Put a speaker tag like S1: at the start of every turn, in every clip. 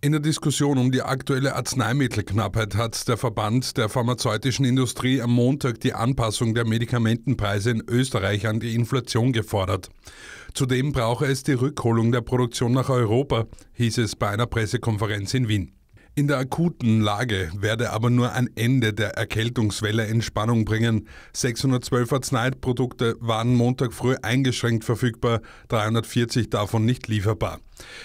S1: In der Diskussion um die aktuelle Arzneimittelknappheit hat der Verband der pharmazeutischen Industrie am Montag die Anpassung der Medikamentenpreise in Österreich an die Inflation gefordert. Zudem brauche es die Rückholung der Produktion nach Europa, hieß es bei einer Pressekonferenz in Wien. In der akuten Lage werde aber nur ein Ende der Erkältungswelle in Spannung bringen. 612 Arzneiprodukte waren Montag früh eingeschränkt verfügbar, 340 davon nicht lieferbar.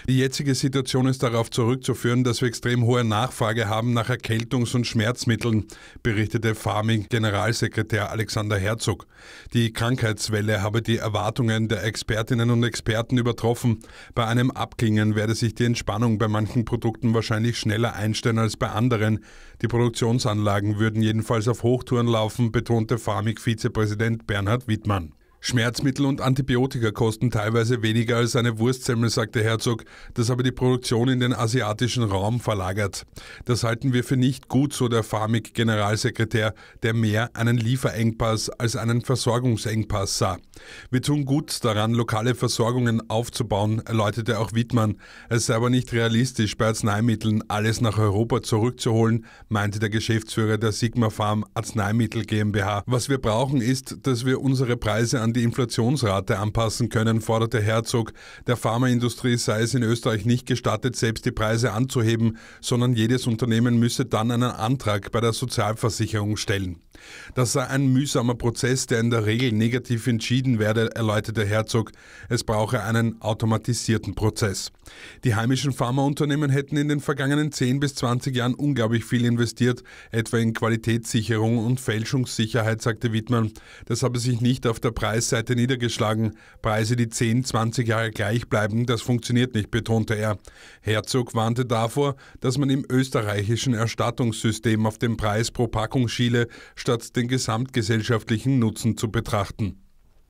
S1: Die jetzige Situation ist darauf zurückzuführen, dass wir extrem hohe Nachfrage haben nach Erkältungs- und Schmerzmitteln, berichtete Farming-Generalsekretär Alexander Herzog. Die Krankheitswelle habe die Erwartungen der Expertinnen und Experten übertroffen. Bei einem Abklingen werde sich die Entspannung bei manchen Produkten wahrscheinlich schneller einstellen als bei anderen. Die Produktionsanlagen würden jedenfalls auf Hochtouren laufen, betonte Farming-Vizepräsident Bernhard Wittmann. Schmerzmittel und Antibiotika kosten teilweise weniger als eine Wurstsemmel, sagte Herzog. Das habe die Produktion in den asiatischen Raum verlagert. Das halten wir für nicht gut, so der Pharmik-Generalsekretär, der mehr einen Lieferengpass als einen Versorgungsengpass sah. Wir tun gut daran, lokale Versorgungen aufzubauen, erläuterte auch Wittmann. Es sei aber nicht realistisch, bei Arzneimitteln alles nach Europa zurückzuholen, meinte der Geschäftsführer der Sigma Farm Arzneimittel GmbH. Was wir brauchen ist, dass wir unsere Preise an die Inflationsrate anpassen können, forderte Herzog. Der Pharmaindustrie sei es in Österreich nicht gestattet, selbst die Preise anzuheben, sondern jedes Unternehmen müsse dann einen Antrag bei der Sozialversicherung stellen. Das sei ein mühsamer Prozess, der in der Regel negativ entschieden werde, erläuterte Herzog. Es brauche einen automatisierten Prozess. Die heimischen Pharmaunternehmen hätten in den vergangenen 10 bis 20 Jahren unglaublich viel investiert, etwa in Qualitätssicherung und Fälschungssicherheit, sagte Wittmann. Das habe sich nicht auf der Preisseite niedergeschlagen. Preise, die 10, 20 Jahre gleich bleiben, das funktioniert nicht, betonte er. Herzog warnte davor, dass man im österreichischen Erstattungssystem auf den Preis pro Packung schiele, statt Grundsatz den gesamtgesellschaftlichen Nutzen zu betrachten.